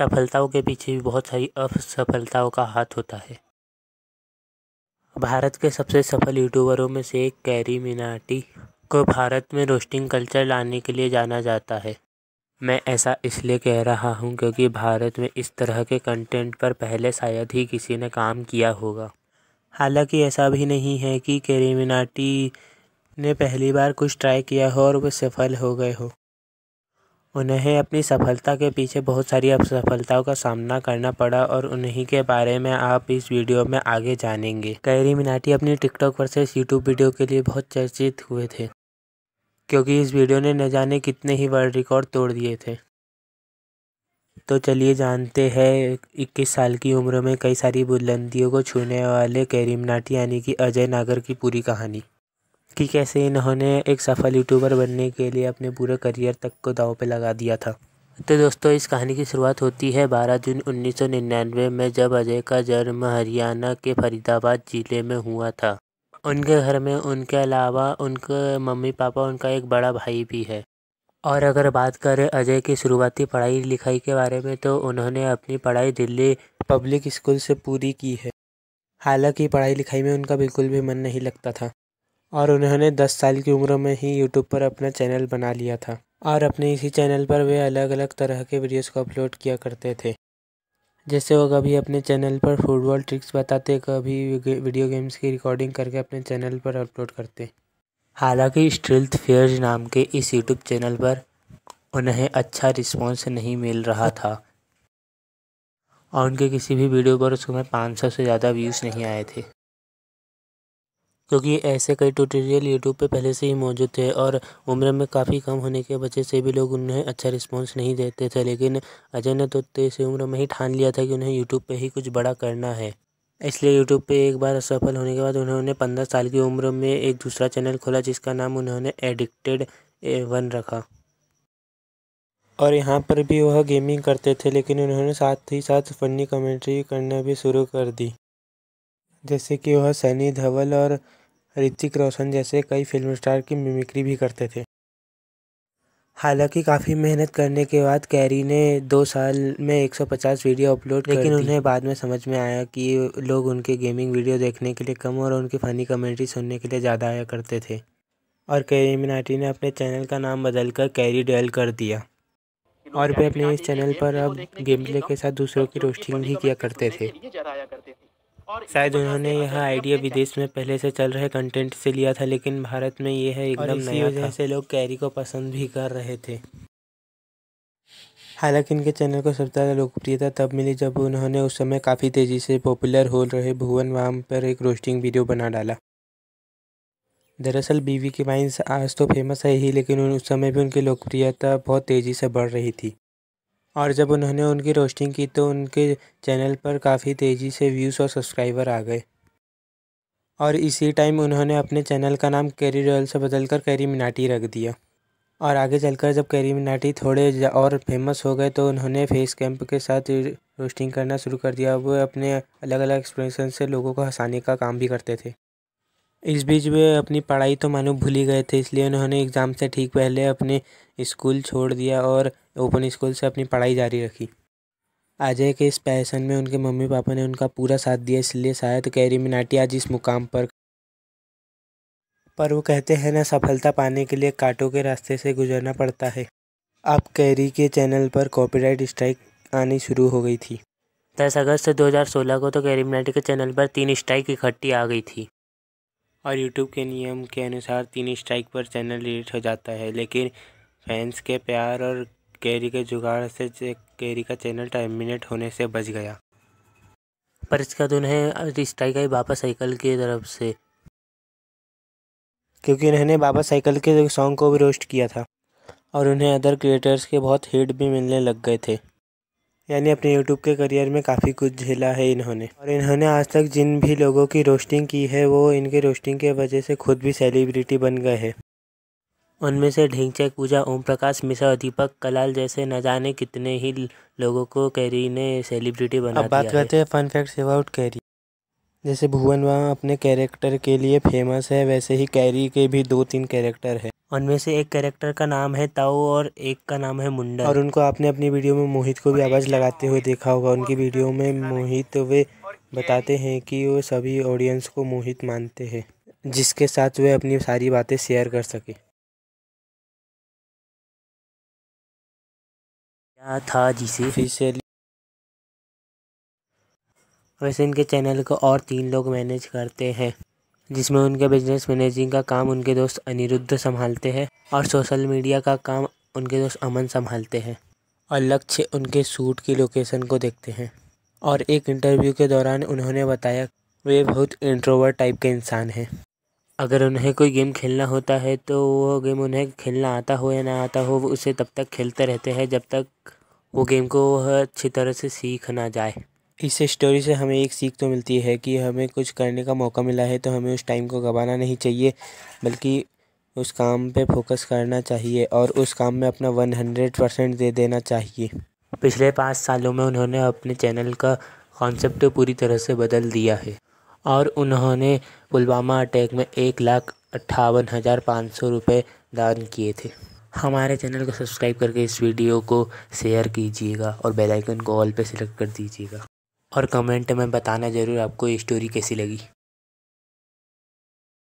सफलताओं के पीछे भी बहुत सारी असफलताओं का हाथ होता है भारत के सबसे सफल यूट्यूबरों में से एक कैरी मिनाटी को भारत में रोस्टिंग कल्चर लाने के लिए जाना जाता है मैं ऐसा इसलिए कह रहा हूँ क्योंकि भारत में इस तरह के कंटेंट पर पहले शायद ही किसी ने काम किया होगा हालांकि ऐसा भी नहीं है कि कैरी मिनाटी ने पहली बार कुछ ट्राई किया हो और वे सफल हो गए हो उन्हें अपनी सफलता के पीछे बहुत सारी असफलताओं का सामना करना पड़ा और उन्हीं के बारे में आप इस वीडियो में आगे जानेंगे कैरी मिनाटी अपनी टिकटॉक वर्सेस यूट्यूब वीडियो के लिए बहुत चर्चित हुए थे क्योंकि इस वीडियो ने न जाने कितने ही वर्ल्ड रिकॉर्ड तोड़ दिए थे तो चलिए जानते हैं 21 साल की उम्र में कई सारी बुलंदियों को छूने वाले कैरी मिनाटी यानी कि अजय नागर की पूरी कहानी कि कैसे इन्होंने एक सफल यूट्यूबर बनने के लिए अपने पूरे करियर तक को दाव पे लगा दिया था तो दोस्तों इस कहानी की शुरुआत होती है 12 जून 1999 में जब अजय का जन्म हरियाणा के फरीदाबाद ज़िले में हुआ था उनके घर में उनके अलावा उनके मम्मी पापा उनका एक बड़ा भाई भी है और अगर बात करें अजय की शुरुआती पढ़ाई लिखाई के बारे में तो उन्होंने अपनी पढ़ाई दिल्ली पब्लिक स्कूल से पूरी की है हालांकि पढ़ाई लिखाई में उनका बिल्कुल भी मन नहीं लगता था और उन्होंने दस साल की उम्र में ही यूट्यूब पर अपना चैनल बना लिया था और अपने इसी चैनल पर वे अलग अलग तरह के वीडियोस को अपलोड किया करते थे जैसे वो कभी अपने चैनल पर फुटबॉल ट्रिक्स बताते कभी वीडियो गेम्स की रिकॉर्डिंग करके अपने चैनल पर अपलोड करते हालांकि स्ट्रेल्थ फेयर्स नाम के इस यूट्यूब चैनल पर उन्हें अच्छा रिस्पॉन्स नहीं मिल रहा था और उनके किसी भी वीडियो पर उस समय पाँच सौ से ज़्यादा व्यूज़ नहीं आए थे क्योंकि ऐसे कई ट्यूटोरियल यूट्यूब पे पहले से ही मौजूद थे और उम्र में काफ़ी कम होने के वजह से भी लोग उन्हें अच्छा रिस्पांस नहीं देते थे लेकिन अजय ने तो तेईस उम्र में ही ठान लिया था कि उन्हें यूट्यूब पे ही कुछ बड़ा करना है इसलिए यूट्यूब पे एक बार असफल होने के बाद उन्होंने पंद्रह साल की उम्र में एक दूसरा चैनल खोला जिसका नाम उन्होंने एडिक्टेड वन रखा और यहाँ पर भी वह गेमिंग करते थे लेकिन उन्होंने साथ ही साथ फनी कमेंट्री करना भी शुरू कर दी जैसे कि वह सनी धवल और ऋतिक रोशन जैसे कई फिल्म स्टार की मिमिक्री भी करते थे हालांकि काफ़ी मेहनत करने के बाद कैरी ने दो साल में 150 वीडियो अपलोड लेकिन उन्हें बाद में समझ में आया कि लोग उनके गेमिंग वीडियो देखने के लिए कम और उनकी फ़नी कमेंट्री सुनने के लिए ज़्यादा आया करते थे और कैरी मिनाटी ने अपने चैनल का नाम बदलकर कैरी डेल कर दिया और वे अपने इस चैनल पर अब गेम प्ले के साथ दूसरों की रोस्टिंग भी किया करते थे शायद उन्होंने यह आइडिया विदेश में पहले से चल रहे कंटेंट से लिया था लेकिन भारत में यह एकदम नया वजह से लोग कैरी को पसंद भी कर रहे थे हालांकि इनके चैनल को सबसे ज़्यादा लोकप्रियता तब मिली जब उन्होंने उस समय काफ़ी तेज़ी से पॉपुलर हो रहे भुवन वाम पर एक रोस्टिंग वीडियो बना डाला दरअसल बीवी की वाइन्स आज तो फेमस है ही लेकिन उस समय भी उनकी लोकप्रियता बहुत तेज़ी से बढ़ रही थी और जब उन्होंने उनकी रोस्टिंग की तो उनके चैनल पर काफ़ी तेज़ी से व्यूज़ और सब्सक्राइबर आ गए और इसी टाइम उन्होंने अपने चैनल का नाम कैरी रॉयल से बदलकर कैरी मिनाटी रख दिया और आगे चलकर जब कैरी मिनाटी थोड़े और फेमस हो गए तो उन्होंने फेस कैंप के साथ रोस्टिंग करना शुरू कर दिया वो अपने अलग अलग एक्सप्रेशन से लोगों को हंसाने का काम भी करते थे इस बीच वे अपनी पढ़ाई तो मानो भूल ही गए थे इसलिए उन्होंने एग्ज़ाम से ठीक पहले अपने स्कूल छोड़ दिया और ओपन स्कूल से अपनी पढ़ाई जारी रखी अजय के इस पैसन में उनके मम्मी पापा ने उनका पूरा साथ दिया इसलिए शायद कैरी मिनाटी आज इस मुकाम पर पर वो कहते हैं ना सफलता पाने के लिए कांटों के रास्ते से गुजरना पड़ता है अब कैरी के चैनल पर कॉपीराइट स्ट्राइक आनी शुरू हो गई थी दस अगस्त दो सोलह को तो कैरी मिनाटी के चैनल पर तीन स्ट्राइक इकट्ठी आ गई थी और यूट्यूब के नियम के अनुसार तीन स्ट्राइक पर चैनल डिलीट हो जाता है लेकिन फैंस के प्यार और कैरी के जुगाड़ से कैरी का चैनल टर्मिनेट होने से बच गया पर इसका तो उन्हें स्ट्राइक आई बाबा साइकिल की तरफ से क्योंकि उन्होंने बाबा साइकिल के सॉन्ग को भी रोस्ट किया था और उन्हें अदर क्रिएटर्स के बहुत हिट भी मिलने लग गए थे यानी अपने यूट्यूब के करियर में काफ़ी कुछ झेला है इन्होंने और इन्होंने आज तक जिन भी लोगों की रोस्टिंग की है वो इनके रोस्टिंग के वजह से खुद भी सेलिब्रिटी बन गए हैं उनमें से ढेंगचे पूजा प्रकाश मिश्रा दीपक कलाल जैसे न जाने कितने ही लोगों को कैरी ने सेलिब्रिटी बना अब बात करते हैं फन फैक्ट्स अबाउट कैरी जैसे भुवन वहाँ अपने कैरेक्टर के लिए फेमस है वैसे ही कैरी के भी दो तीन कैरेक्टर है उनमें से एक कैरेक्टर का नाम है ताओ और एक का नाम है मुंडा और उनको आपने अपनी वीडियो में मोहित को भी आवाज़ लगाते हुए देखा होगा उनकी वीडियो में मोहित वे बताते हैं कि वो सभी ऑडियंस को मोहित मानते हैं जिसके साथ वे अपनी सारी बातें शेयर कर सकें क्या था जिसे फिर वैसे इनके चैनल को और तीन लोग मैनेज करते हैं जिसमें उनके बिजनेस मैनेजिंग का काम उनके दोस्त अनिरुद्ध संभालते हैं और सोशल मीडिया का काम उनके दोस्त अमन संभालते हैं और लक्ष्य उनके सूट की लोकेशन को देखते हैं और एक इंटरव्यू के दौरान उन्होंने बताया वे बहुत इंट्रोवर्ट टाइप के इंसान हैं अगर उन्हें कोई गेम खेलना होता है तो वो गेम उन्हें खेलना आता हो या ना आता हो वो उसे तब तक खेलते रहते हैं जब तक वो गेम को वह अच्छी तरह से सीख ना जाए इस स्टोरी से हमें एक सीख तो मिलती है कि हमें कुछ करने का मौका मिला है तो हमें उस टाइम को गंवाना नहीं चाहिए बल्कि उस काम पे फोकस करना चाहिए और उस काम में अपना वन हंड्रेड परसेंट दे देना चाहिए पिछले पाँच सालों में उन्होंने अपने चैनल का कॉन्सेप्ट पूरी तरह से बदल दिया है और उन्होंने पुलवामा अटैक में एक लाख अट्ठावन हज़ार पाँच सौ रुपये दान किए थे हमारे चैनल को सब्सक्राइब करके इस वीडियो को शेयर कीजिएगा और बेल आइकन को ऑल पे सेलेक्ट कर दीजिएगा और कमेंट में बताना ज़रूर आपको ये स्टोरी कैसी लगी